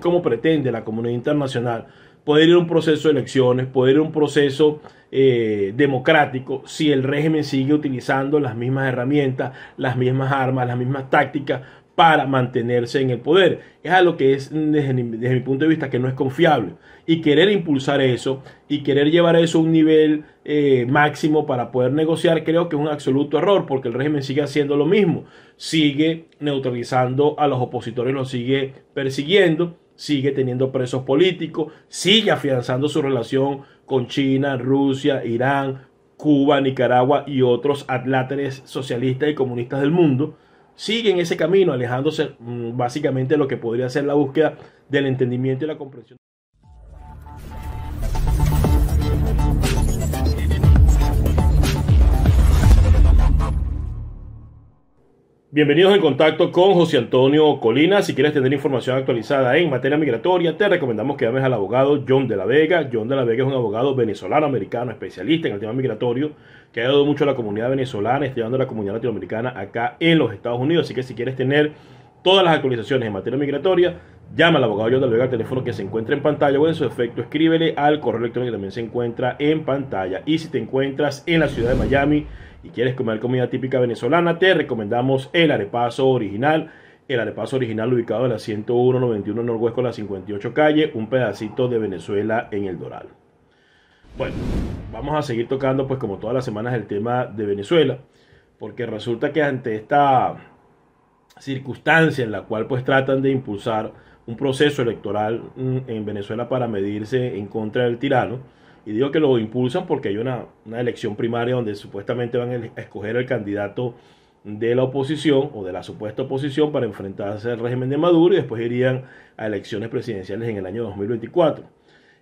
como pretende la comunidad internacional poder ir un proceso de elecciones, poder ir un proceso eh, democrático, si el régimen sigue utilizando las mismas herramientas, las mismas armas, las mismas tácticas para mantenerse en el poder. Es algo que es, desde, mi punto de vista, que no es confiable. Y querer impulsar eso y querer llevar eso a un nivel eh, máximo para poder negociar, creo que es un absoluto error, porque el régimen sigue haciendo lo mismo, sigue neutralizando a los opositores, los sigue persiguiendo sigue teniendo presos políticos, sigue afianzando su relación con China, Rusia, Irán, Cuba, Nicaragua y otros atláteres socialistas y comunistas del mundo, sigue en ese camino, alejándose mm, básicamente de lo que podría ser la búsqueda del entendimiento y la comprensión. Bienvenidos en contacto con José Antonio Colina. Si quieres tener información actualizada en materia migratoria, te recomendamos que llames al abogado John de la Vega. John de la Vega es un abogado venezolano americano, especialista en el tema migratorio, que ha ayudado mucho a la comunidad venezolana, está a la comunidad latinoamericana acá en los Estados Unidos. Así que si quieres tener todas las actualizaciones en materia migratoria, Llama al abogado John Vega al teléfono que se encuentra en pantalla o en su efecto escríbele al correo electrónico que también se encuentra en pantalla. Y si te encuentras en la ciudad de Miami y quieres comer comida típica venezolana, te recomendamos el arepaso original. El arepaso original ubicado en la 10191 Norwest con la 58 calle, un pedacito de Venezuela en el Doral. Bueno, vamos a seguir tocando pues como todas las semanas el tema de Venezuela, porque resulta que ante esta circunstancia en la cual pues tratan de impulsar un proceso electoral mm, en Venezuela para medirse en contra del tirano. Y digo que lo impulsan porque hay una, elección primaria donde supuestamente van a escoger el candidato de la oposición o de la supuesta oposición para enfrentarse al régimen de Maduro y después irían a elecciones presidenciales en el año 2024.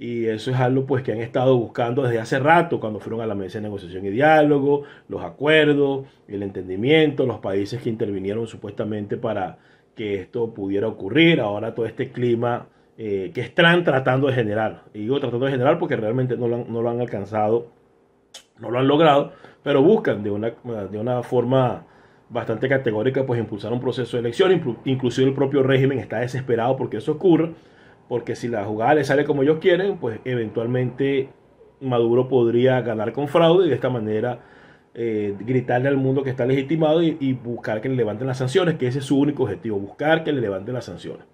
Y eso es algo pues, que han estado buscando desde hace rato, cuando fueron a la mesa de negociación y diálogo, los acuerdos, el entendimiento, los países que intervinieron supuestamente para que esto pudiera ocurrir. Ahora todo este clima eh, que están tratando de generar. Y digo tratando de generar porque realmente no lo han, alcanzado, no lo han logrado, pero buscan de una, de una forma bastante categórica pues impulsar un proceso de elección. Inclusive el propio régimen está desesperado porque eso ocurra, porque si la jugada le sale como ellos quieren, pues eventualmente Maduro podría ganar con fraude y de esta manera eh, gritarle al mundo que está legitimado y, buscar que le levanten las sanciones, que ese es su único objetivo, buscar que le levanten las sanciones.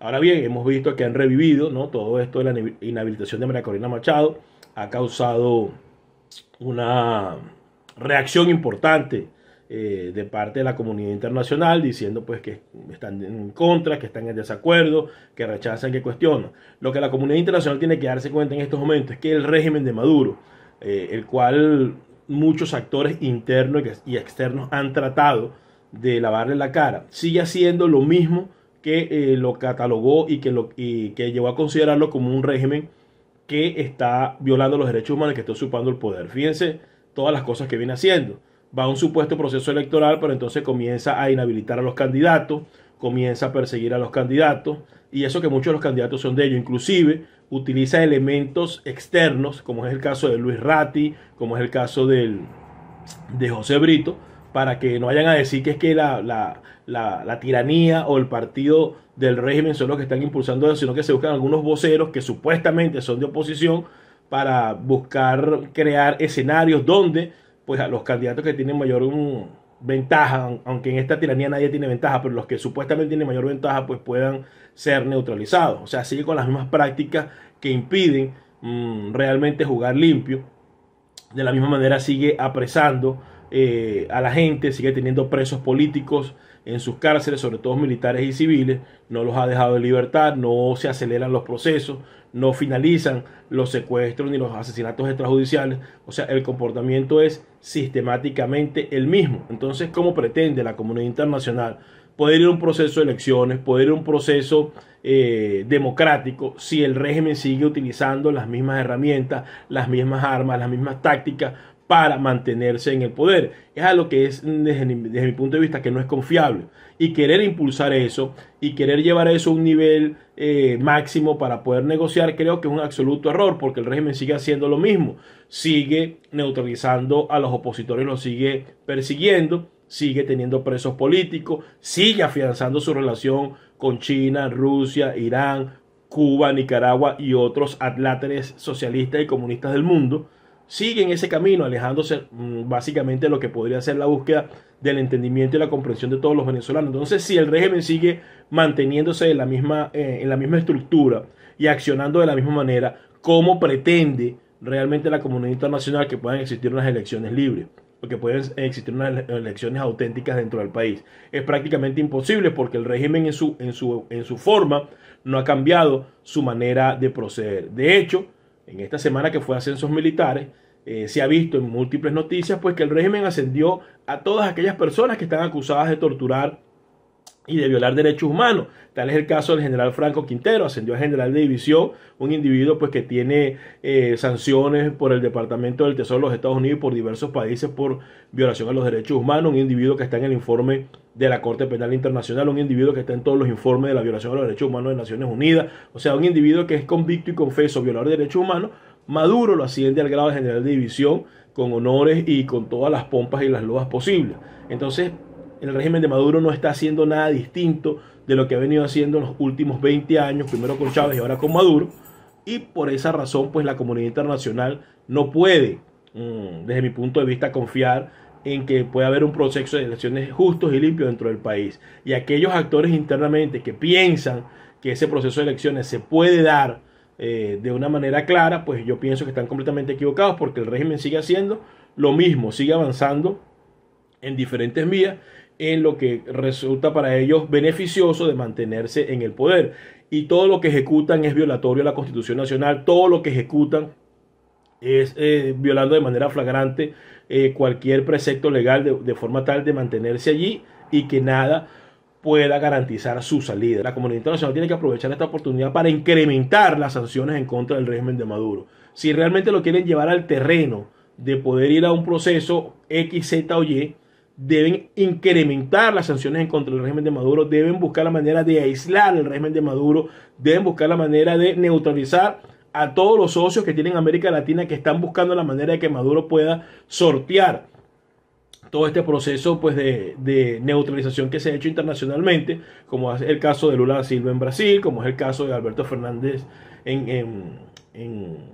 Ahora bien, hemos visto que han revivido ¿no? todo esto de la inhabilitación de María Corina Machado, ha causado una reacción importante eh, de parte de la comunidad internacional diciendo pues que están en contra, que están en desacuerdo, que rechazan, que cuestionan. Lo que la comunidad internacional tiene que darse cuenta en estos momentos es que el régimen de Maduro, eh, el cual muchos actores internos y externos han tratado de lavarle la cara. Sigue haciendo lo mismo que eh, lo catalogó y que, lo, y que llevó a considerarlo como un régimen que está violando los derechos humanos, que está usurpando el poder. Fíjense todas las cosas que viene haciendo. Va a un supuesto proceso electoral, pero entonces comienza a inhabilitar a los candidatos, comienza a perseguir a los candidatos, y eso que muchos de los candidatos son de ellos. Inclusive utiliza elementos externos, como es el caso de Luis Ratti, como es el caso del, de José Brito, para que no vayan a decir que es que la, tiranía o el partido del régimen son los que están impulsando eso, sino que se buscan algunos voceros que supuestamente son de oposición para buscar crear escenarios donde pues a los candidatos que tienen mayor mm, ventaja, aunque en esta tiranía nadie tiene ventaja, pero los que supuestamente tienen mayor ventaja pues puedan ser neutralizados. O sea, sigue con las mismas prácticas que impiden mm, realmente jugar limpio. De la misma manera sigue apresando eh, a la gente, sigue teniendo presos políticos en sus cárceles, sobre todo militares y civiles, no los ha dejado en libertad, no se aceleran los procesos, no finalizan los secuestros ni los asesinatos extrajudiciales, o sea, el comportamiento es sistemáticamente el mismo. Entonces, ¿cómo pretende la comunidad internacional poder ir un proceso de elecciones, poder ir un proceso eh, democrático, si el régimen sigue utilizando las mismas herramientas, las mismas armas, las mismas tácticas para mantenerse en el poder. Es algo que es, desde, mi punto de vista, que no es confiable. Y querer impulsar eso y querer llevar eso a un nivel eh, máximo para poder negociar, creo que es un absoluto error, porque el régimen sigue haciendo lo mismo. Sigue neutralizando a los opositores, los sigue persiguiendo, sigue teniendo presos políticos, sigue afianzando su relación con China, Rusia, Irán, Cuba, Nicaragua y otros atláteres socialistas y comunistas del mundo siguen ese camino, alejándose mm, básicamente de lo que podría ser la búsqueda del entendimiento y la comprensión de todos los venezolanos. Entonces, si el régimen sigue manteniéndose en la misma, eh, en la misma estructura y accionando de la misma manera, ¿cómo pretende realmente la comunidad internacional que puedan existir unas elecciones libres? que puedan existir unas elecciones auténticas dentro del país. Es prácticamente imposible porque el régimen en su, en su, en su forma no ha cambiado su manera de proceder. De hecho, en esta semana que fue ascensos militares, eh, se ha visto en múltiples noticias, pues que el régimen ascendió a todas aquellas personas que están acusadas de torturar y de violar derechos humanos. Tal es el caso del general Franco Quintero, ascendió a general de división, un individuo pues que tiene eh, sanciones por el Departamento del Tesoro de los Estados Unidos y por diversos países por violación a los derechos humanos, un individuo que está en el informe de la Corte Penal Internacional, un individuo que está en todos los informes de la violación a los derechos humanos de Naciones Unidas, o sea, un individuo que es convicto y confeso violar de derechos humanos, Maduro lo asciende al grado de general de división con honores y con todas las pompas y las loas posibles. Entonces, el régimen de Maduro no está haciendo nada distinto de lo que ha venido haciendo en los últimos 20 años, primero con Chávez y ahora con Maduro. Y por esa razón, pues la comunidad internacional no puede, mm, desde mi punto de vista, confiar en que pueda haber un proceso de elecciones justos y limpios dentro del país. Y aquellos actores internamente que piensan que ese proceso de elecciones se puede dar eh, de una manera clara, pues yo pienso que están completamente equivocados porque el régimen sigue haciendo lo mismo, sigue avanzando en diferentes vías en lo que resulta para ellos beneficioso de mantenerse en el poder. Y todo lo que ejecutan es violatorio a la Constitución Nacional, todo lo que ejecutan es eh, violando de manera flagrante eh, cualquier precepto legal de, de forma tal de mantenerse allí y que nada pueda garantizar su salida. La comunidad internacional tiene que aprovechar esta oportunidad para incrementar las sanciones en contra del régimen de Maduro. Si realmente lo quieren llevar al terreno de poder ir a un proceso X, Z o Y, deben incrementar las sanciones en contra del régimen de Maduro, deben buscar la manera de aislar el régimen de Maduro, deben buscar la manera de neutralizar a todos los socios que tienen América Latina que están buscando la manera de que Maduro pueda sortear todo este proceso pues, de, neutralización que se ha hecho internacionalmente, como es el caso de Lula Silva en Brasil, como es el caso de Alberto Fernández en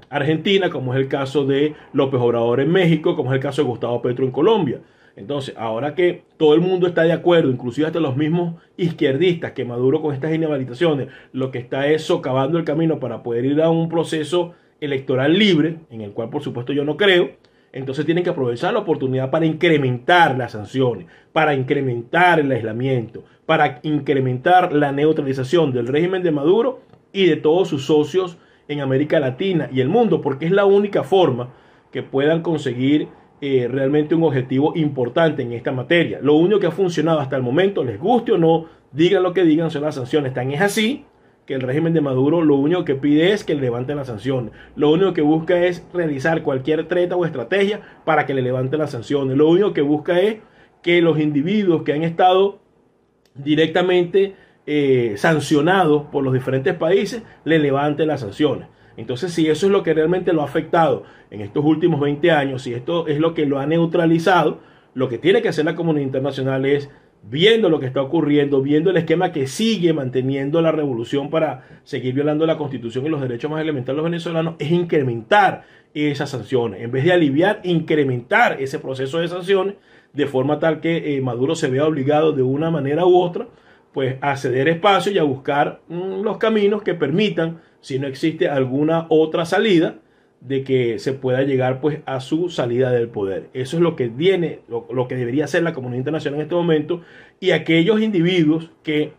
Argentina, como es el caso de López Obrador en México, como es el caso de Gustavo Petro en Colombia. Entonces, ahora que todo el mundo está de acuerdo, inclusive hasta los mismos izquierdistas que Maduro con estas inhabilitaciones, lo que está es socavando el camino para poder ir a un proceso electoral libre, en el cual por supuesto yo no creo, entonces tienen que aprovechar la oportunidad para incrementar las sanciones, para incrementar el aislamiento, para incrementar la neutralización del régimen de Maduro y de todos sus socios en América Latina y el mundo, porque es la única forma que puedan conseguir eh, realmente un objetivo importante en esta materia. Lo único que ha funcionado hasta el momento, les guste o no, digan lo que digan, son las sanciones. Tan es así que el régimen de Maduro lo único que pide es que le levanten las sanciones. Lo único que busca es realizar cualquier treta o estrategia para que le levanten las sanciones. Lo único que busca es que los individuos que han estado directamente eh, sancionados por los diferentes países le levanten las sanciones. Entonces, si eso es lo que realmente lo ha afectado en estos últimos 20 años, si esto es lo que lo ha neutralizado, lo que tiene que hacer la comunidad internacional es, viendo lo que está ocurriendo, viendo el esquema que sigue manteniendo la revolución para seguir violando la constitución y los derechos más elementales de los venezolanos, es incrementar esas sanciones. En vez de aliviar, incrementar ese proceso de sanciones de forma tal que eh, Maduro se vea obligado de una manera u otra, pues a ceder espacio y a buscar mm, los caminos que permitan si no existe alguna otra salida de que se pueda llegar pues a su salida del poder. Eso es lo que viene, lo, que debería hacer la comunidad internacional en este momento y aquellos individuos que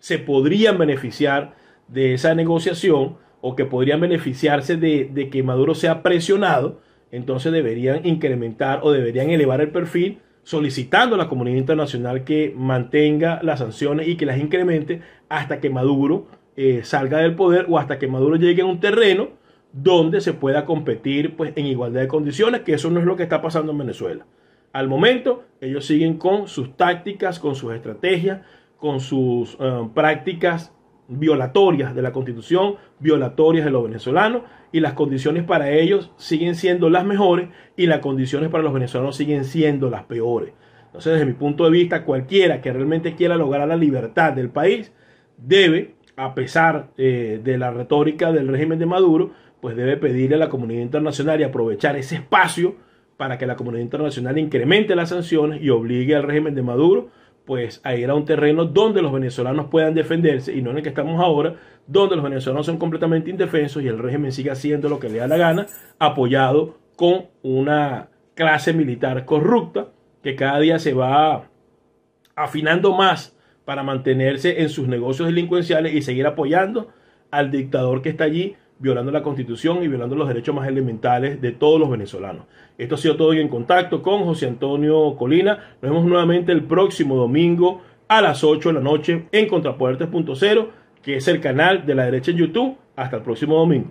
se podrían beneficiar de esa negociación o que podrían beneficiarse de, de que Maduro sea presionado, entonces deberían incrementar o deberían elevar el perfil solicitando a la comunidad internacional que mantenga las sanciones y que las incremente hasta que Maduro eh, salga del poder o hasta que Maduro llegue a un terreno donde se pueda competir pues, en igualdad de condiciones, que eso no es lo que está pasando en Venezuela. Al momento, ellos siguen con sus tácticas, con sus estrategias, con sus eh, prácticas violatorias de la constitución, violatorias de los venezolanos, y las condiciones para ellos siguen siendo las mejores y las condiciones para los venezolanos siguen siendo las peores. Entonces, desde mi punto de vista, cualquiera que realmente quiera lograr la libertad del país debe a pesar eh, de la retórica del régimen de Maduro, pues debe pedirle a la comunidad internacional y aprovechar ese espacio para que la comunidad internacional incremente las sanciones y obligue al régimen de Maduro pues a ir a un terreno donde los venezolanos puedan defenderse y no en el que estamos ahora, donde los venezolanos son completamente indefensos y el régimen sigue haciendo lo que le da la gana, apoyado con una clase militar corrupta que cada día se va afinando más para mantenerse en sus negocios delincuenciales y seguir apoyando al dictador que está allí violando la constitución y violando los derechos más elementales de todos los venezolanos. Esto ha sido todo hoy en contacto con José Antonio Colina. Nos vemos nuevamente el próximo domingo a las 8 de la noche en Contrapuertes.0, que es el canal de la derecha en YouTube. Hasta el próximo domingo.